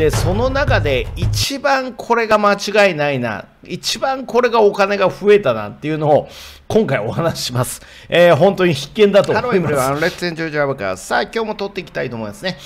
でその中で一番これが間違いないな一番これがお金が増えたなっていうのを今回お話しします。えー、本当に必見だと思います。ハローレッツエンジョジャーカさあ、今日も撮っていきたいと思いますね。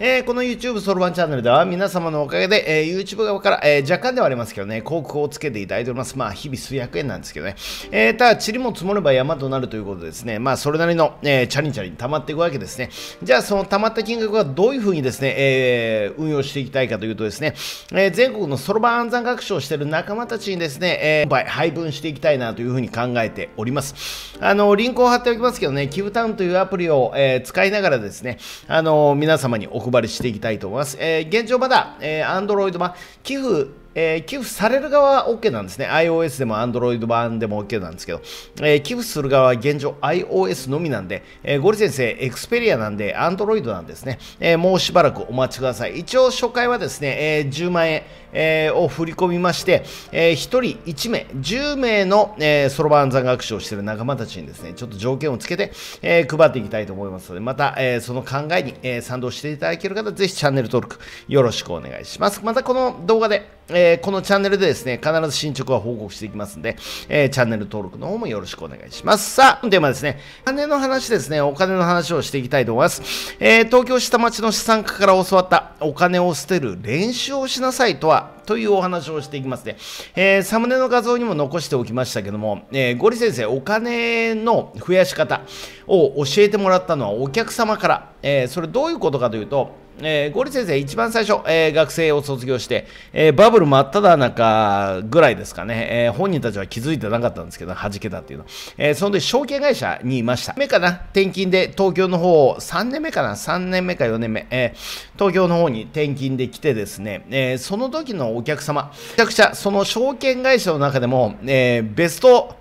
えー、この YouTube ソロんチャンネルでは皆様のおかげで、えー、YouTube 側から、えー、若干ではありますけどね、広告をつけていただいております。まあ、日々数百円なんですけどね。えー、ただ、塵も積もれば山となるということですね、まあ、それなりの、えー、チャリンチャリン溜まっていくわけですね。じゃあ、その溜まった金額はどういうふうにですね、えー、運用していきたいかというとですね、えー、全国のそろばん暗算学習をしている仲間たちにですね、えー、今配分していきたいなというふうに考えております。あの、リンクを貼っておきますけどね、キブタウンというアプリを、えー、使いながらですね、あの、皆様にお配りしていきたいと思います。えー、現状まだ、えー、Android 版、寄付えー、寄付される側は OK なんですね。iOS でも Android 版でも OK なんですけど、えー、寄付する側は現状 iOS のみなんで、えー、ゴリ先生、エクスペリアなんで Android なんですね、えー、もうしばらくお待ちください。一応初回はですね、えー、10万円、えー、を振り込みまして、えー、1人1名、10名のそろばん残学習をしている仲間たちにですね、ちょっと条件をつけて、えー、配っていきたいと思いますので、また、えー、その考えに、えー、賛同していただける方、ぜひチャンネル登録よろしくお願いします。またこの動画で、えーえー、このチャンネルでですね、必ず進捗は報告していきますんで、えー、チャンネル登録の方もよろしくお願いします。さあ、ではですね、金の話ですね、お金の話をしていきたいと思います。えー、東京下町の資産家から教わったお金を捨てる練習をしなさいとは、というお話をしていきますね。えー、サムネの画像にも残しておきましたけども、えー、ゴリ先生、お金の増やし方を教えてもらったのはお客様から、えー、それどういうことかというと、えー、ゴリ先生、一番最初、えー、学生を卒業して、えー、バブル真っただ中ぐらいですかね、えー、本人たちは気づいてなかったんですけど、弾けたっていうの。えー、その時、証券会社にいました。目かな転勤で東京の方、3年目かな ?3 年目か4年目、えー、東京の方に転勤で来てですね、えー、その時のお客様、めちゃくちゃ、その証券会社の中でも、えー、ベスト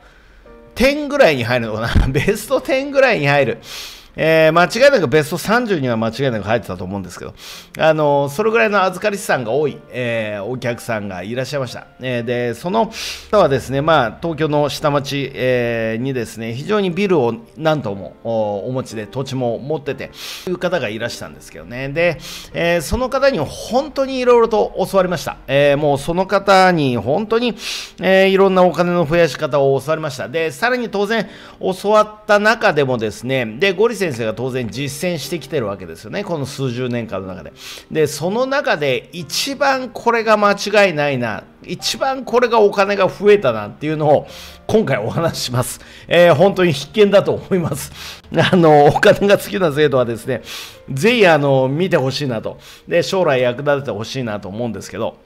10ぐらいに入るのかな ベスト10ぐらいに入る。えー、間違いなくベスト30には間違いなく入ってたと思うんですけど、あのそれぐらいの預かり資産が多い、えー、お客さんがいらっしゃいました。えー、で、その方はですね、まあ、東京の下町、えー、にですね、非常にビルを何ともお持ちで、土地も持ってて、いう方がいらしたんですけどね。で、えー、その方に本当にいろいろと教わりました。えー、もうその方に本当に、えー、いろんなお金の増やし方を教わりました。で、さらに当然教わった中でもですね、で、ゴリ先生が当然実践してきてるわけですよねこの数十年間の中ででその中で一番これが間違いないな一番これがお金が増えたなっていうのを今回お話しします、えー、本当に必見だと思いますあのお金が好きな制度はですねぜひあの見てほしいなとで将来役立ててほしいなと思うんですけど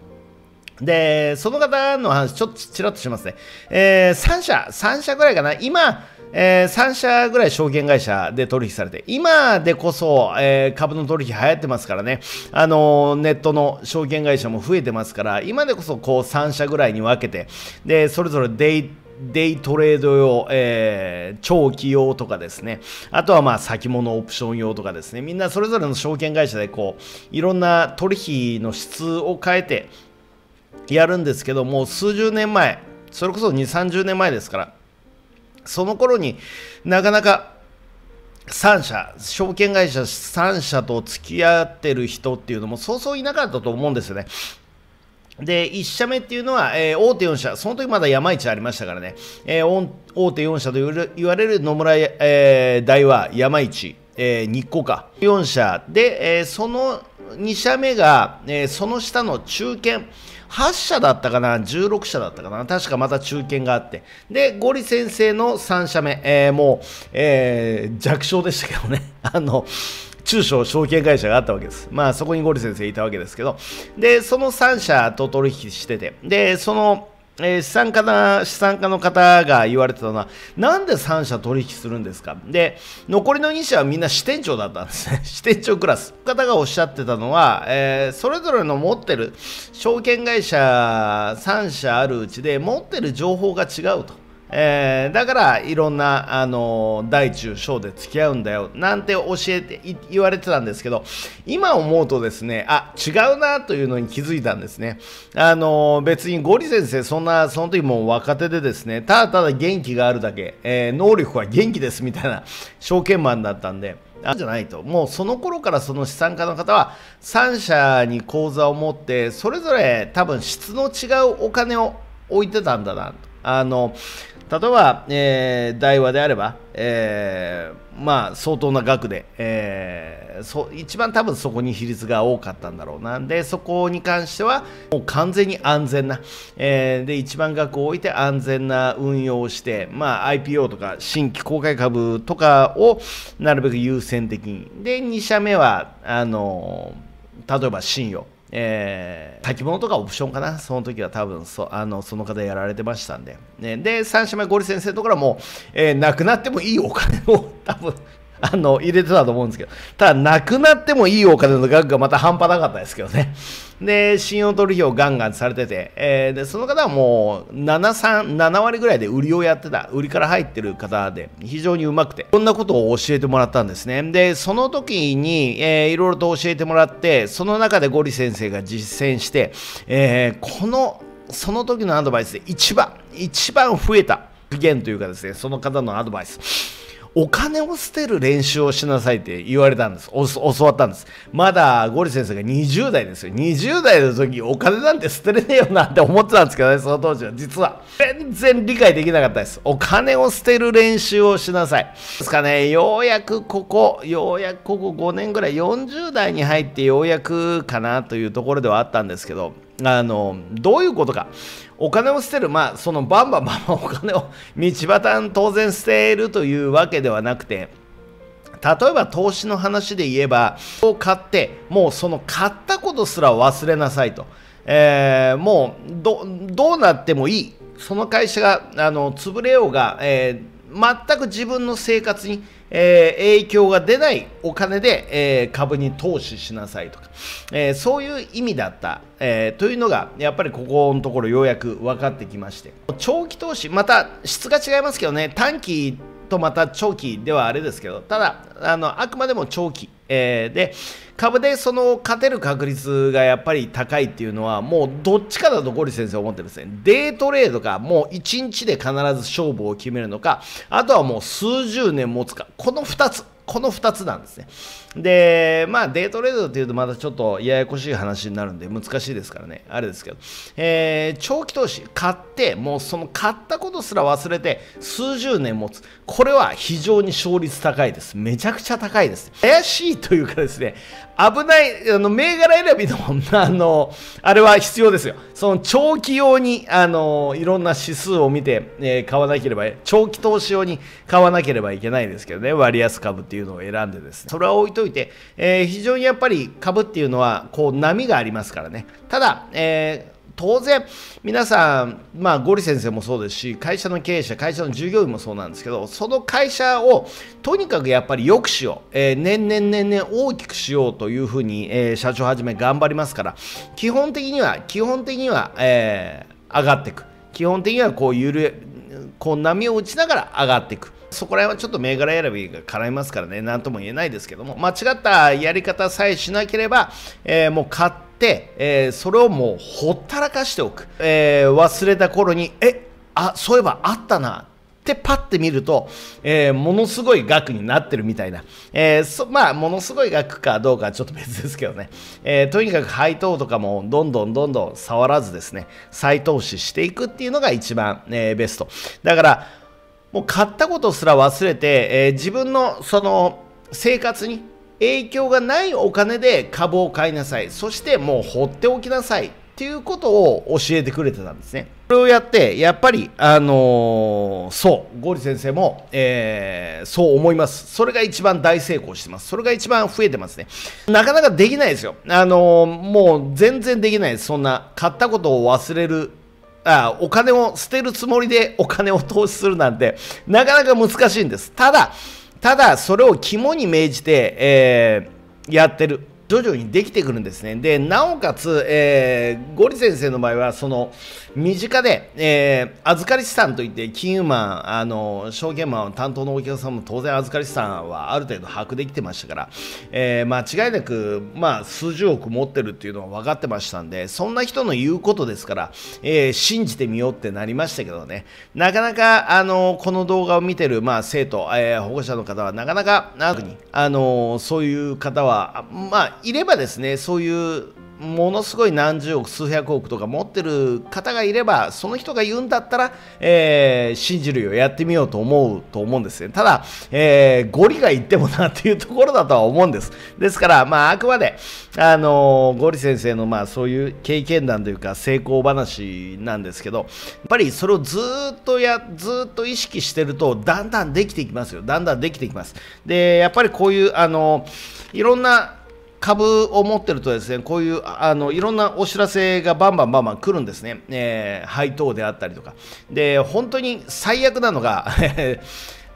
で、その方の話、ちょっとちらっとしますね。えー、3社、3社ぐらいかな。今、えー、3社ぐらい証券会社で取引されて、今でこそ、えー、株の取引流行ってますからね、あのー、ネットの証券会社も増えてますから、今でこそこう3社ぐらいに分けて、で、それぞれデイデイトレード用、えー、長期用とかですね、あとはまあ先物オプション用とかですね、みんなそれぞれの証券会社でこう、いろんな取引の質を変えてやるんですけども、数十年前、それこそ2、30年前ですから、その頃になかなか3社、証券会社3社と付き合ってる人っていうのもそうそういなかったと思うんですよね。で、1社目っていうのは、えー、大手4社、その時まだ山市ありましたからね、えー、大手4社と言われる野村、えー、大和、山市、えー、日光か、4社で、えー、その2社目が、えー、その下の中堅、8社だったかな、16社だったかな、確かまた中堅があって、で、ゴリ先生の3社目、えー、もう、えー、弱小でしたけどね、あの、中小証券会社があったわけです。まあそこにゴリ先生いたわけですけど、で、その3社と取引してて、で、その、えー、資産家な、資産家の方が言われてたのは、なんで3社取引するんですかで、残りの2社はみんな支店長だったんですね。支店長クラス。方がおっしゃってたのは、えー、それぞれの持ってる証券会社3社あるうちで、持ってる情報が違うと。えー、だからいろんな、あの大中小で付き合うんだよなんて教えて言われてたんですけど今思うとですねあ違うなというのに気づいたんですね、あの別にゴリ先生そんなその時も若手でですねただただ元気があるだけ、えー、能力は元気ですみたいな証券マンだったんで。じゃないともうその頃からその資産家の方は3社に口座を持ってそれぞれ多分質の違うお金を置いてたんだなとあの例えば、えー、台話であれば、えー、まあ相当な額で、えー、そ一番多分そこに比率が多かったんだろうなでそこに関してはもう完全に安全な、えー、で一番額を置いて安全な運用をして、まあ、IPO とか新規公開株とかをなるべく優先的にで2社目はあの例えば信用えー、書き物とかオプションかな、その時は多分そあのその方やられてましたんで、ね、で、三島ゴリ先生のところはもう、えー、なくなってもいいお金を多分あの、入れてたと思うんですけど、ただ、なくなってもいいお金の額がまた半端なかったですけどね。で、信用取引をガンガンされてて、えー、で、その方はもう、7、3、7割ぐらいで売りをやってた、売りから入ってる方で、非常にうまくて、こんなことを教えてもらったんですね。で、その時に、えー、いろいろと教えてもらって、その中でゴリ先生が実践して、えー、この、その時のアドバイスで一番、一番増えた、減というかですね、その方のアドバイス。お金を捨てる練習をしなさいって言われたんです。教わったんです。まだゴリ先生が20代ですよ。20代の時お金なんて捨てれねえよなって思ってたんですけどね、その当時は。実は。全然理解できなかったです。お金を捨てる練習をしなさい。ですかね、ようやくここ、ようやくここ5年ぐらい、40代に入ってようやくかなというところではあったんですけど、あのどういうことかお金を捨てるまあそのバンバンバンバンお金を道端当然捨てるというわけではなくて例えば投資の話で言えばを買ってもうその買ったことすら忘れなさいと、えー、もうどうなってもいいその会社があの潰れようが、えー、全く自分の生活にえー、影響が出ないお金で、えー、株に投資しなさいとか、えー、そういう意味だった、えというのがやっぱりここのところようやく分かってきまして長期投資また質が違いますけどね短期とまた長期ではあれですけど、ただ、あのあくまでも長期、えー、で、株でその勝てる確率がやっぱり高いっていうのは、もうどっちかだとゴリ先生思ってるんですね。デートレードか、もう1日で必ず勝負を決めるのか、あとはもう数十年持つか、この2つ。この2つなんですね。で、まあ、デートレードっていうとまたちょっとややこしい話になるんで難しいですからね、あれですけど、えー、長期投資、買って、もうその買ったことすら忘れて、数十年持つ。これは非常に勝率高いです。めちゃくちゃ高いです。怪しいというかですね、危ない、あの、銘柄選びの、あの、あれは必要ですよ。その、長期用に、あの、いろんな指数を見て、えー、買わなければ、長期投資用に買わなければいけないですけどね、割安株っていうのを選んでですね。それは置いといて、えー、非常にやっぱり株っていうのは、こう、波がありますからね。ただ、えー当然皆さん、まあ、ゴリ先生もそうですし会社の経営者会社の従業員もそうなんですけどその会社をとにかくやっぱり良くしよう、えー、年々年々大きくしようというふうに、えー、社長はじめ頑張りますから基本的には基本的には、えー、上がっていく基本的にはこうゆるこう波を打ちながら上がっていくそこら辺はちょっと銘柄選びが絡みますからね、なんとも言えないですけども、間違ったやり方さえしなければ、えー、もう、えー、それをもうほったらかしておく、えー、忘れた頃にえあそういえばあったなってパッて見ると、えー、ものすごい額になってるみたいな、えー、まあものすごい額かどうかはちょっと別ですけどね、えー、とにかく配当とかもどんどんどんどん触らずですね再投資していくっていうのが一番、えベストだからもう買ったことすら忘れて、え自分のその生活に影響がないお金で株を買いなさい。そしてもう放っておきなさい。っていうことを教えてくれてたんですね。これをやって、やっぱり、あのー、そう、ゴリ先生も、えー、そう思います。それが一番大成功してます。それが一番増えてますね。なかなかできないですよ。あのー、もう全然できないです。そんな、買ったことを忘れるあお金を捨てるつもりでお金を投資するなんて、なかなか難しいんです。ただ、ただそれを肝に銘じて、えー、やってる徐々にできてくるんですね。で、なおかつ、えー、ゴリ先生の場合は、その、身近で、えー、預かり資産といって、金融マン、あの、証券マン担当のお客さんも当然預かり資産はある程度把握できてましたから、えー、間違いなく、まあ、数十億持ってるっていうのは分かってましたんで、そんな人の言うことですから、えー、信じてみようってなりましたけどね、なかなか、あの、この動画を見てる、まあ、生徒、えー、保護者の方は、なかなか、あの、そういう方は、まあ、いればですねそういうものすごい何十億数百億とか持ってる方がいればその人が言うんだったら、えー、信じるよやってみようと思うと思うんですねただ、えー、ゴリが言ってもなっていうところだとは思うんですですから、まあ、あくまで、あのー、ゴリ先生の、まあ、そういう経験談というか成功話なんですけどやっぱりそれをずっとやずっと意識してるとだんだんできていきますよだんだんできていきますでやっぱりこういう、あのー、いろんな株を持ってるとですね、こういうあのいろんなお知らせがバンバンバンバン来るんですね、えー、配当であったりとか。で、本当に最悪なのが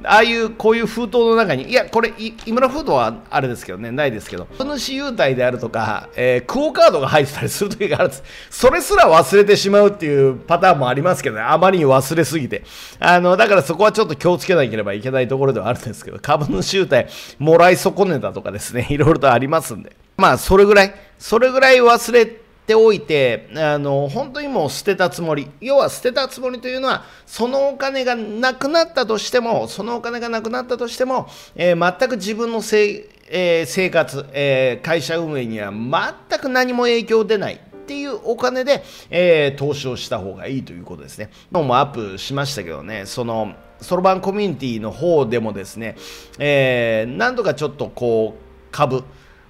ああいうこういう封筒の中にいやこれ井村封筒はあれですけどねないですけど株主優待であるとか、えー、クオ・カードが入ってたりする時があるんですそれすら忘れてしまうっていうパターンもありますけどねあまりに忘れすぎてあのだからそこはちょっと気をつけなければいけないところではあるんですけど株主優待もらい損ねたとかですねいろいろとありますんでまあそれぐらいそれぐらい忘れてておいてあの本当にもう捨てたつもり要は捨てたつもりというのはそのお金がなくなったとしてもそのお金がなくなったとしても、えー、全く自分のせ、い、えー、生活、えー、会社運営には全く何も影響出ないっていうお金で、えー、投資をした方がいいということですね。今日もアップしましたけどね、その、そろばんコミュニティの方でもですね、えー、何度かちょっとこう、株、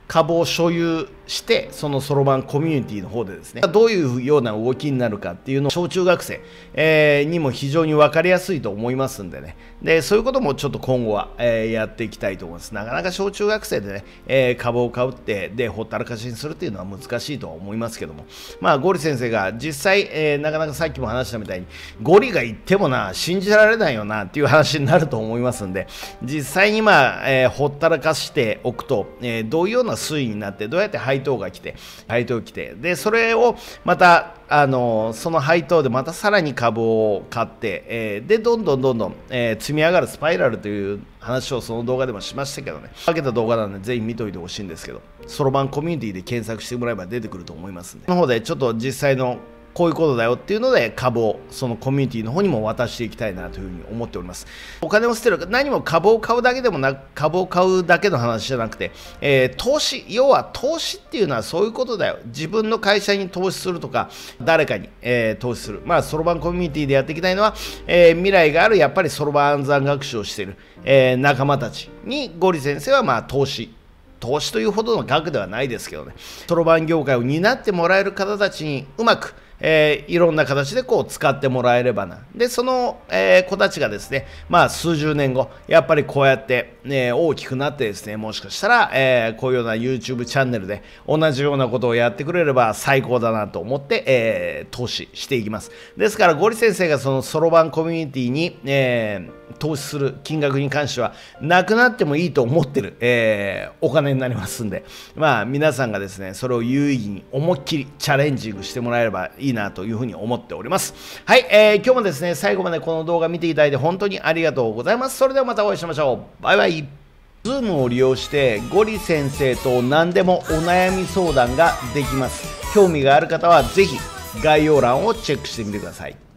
株を所有してそのそろばんコミュニティの方でですねどういうような動きになるかっていうのを小中学生、えー、にも非常に分かりやすいと思いますんでねでそういうこともちょっと今後は、えー、やっていきたいと思いますなかなか小中学生でね、えー、株を買うってでほったらかしにするっていうのは難しいとは思いますけどもまあゴリ先生が実際、えなかなかさっきも話したみたいにゴリが言ってもな信じられないよなっていう話になると思いますんで実際にまあ、えほったらかしておくと、えどういうような推移になってどうやって入配当が来て、配当来て、で、それをまた、あのその配当でまたさらに株を買って、えー、で、どんどんどんどん、えー、積み上がるスパイラルという話をその動画でもしましたけどね、分けた動画なんで、ぜひ見といてほしいんですけど、そろばんコミュニティで検索してもらえば出てくると思いますんで、の方でちょっと実際のこういうことだよっていうので株をそのコミュニティの方にも渡していきたいなというふうに思っておりますお金を捨てる何も株を買うだけでもなく株を買うだけの話じゃなくて、えー、投資要は投資っていうのはそういうことだよ自分の会社に投資するとか誰かに、えー、投資するまあそろばんコミュニティでやっていきたいのは、えー、未来があるやっぱりそろばん暗算学習をしている、え仲間たちにゴリ先生はまあ投資投資というほどの額ではないですけどね、そろばん業界を担ってもらえる方たちにうまくえー、いろんな形でこう使ってもらえればな。で、その、えー、子たちがですね、まあ数十年後、やっぱりこうやって、ね、大きくなってですね、もしかしたら、えー、こういうような YouTube チャンネルで同じようなことをやってくれれば最高だなと思って、え投資していきます。ですから、ゴリ先生がそのそろばんコミュニティに、え投資する金額に関しては、なくなってもいいと思ってる、えお金になりますんで、まあ皆さんがですね、それを有意義に思いっきりチャレンジングしてもらえればいいいいなというふうに思っております。はい、えー、今日もですね、最後までこの動画見ていただいて本当にありがとうございます。それではまたお会いしましょう。バイバイ。Zoom を利用してゴリ先生と何でもお悩み相談ができます。興味がある方はぜひ概要欄をチェックしてみてください。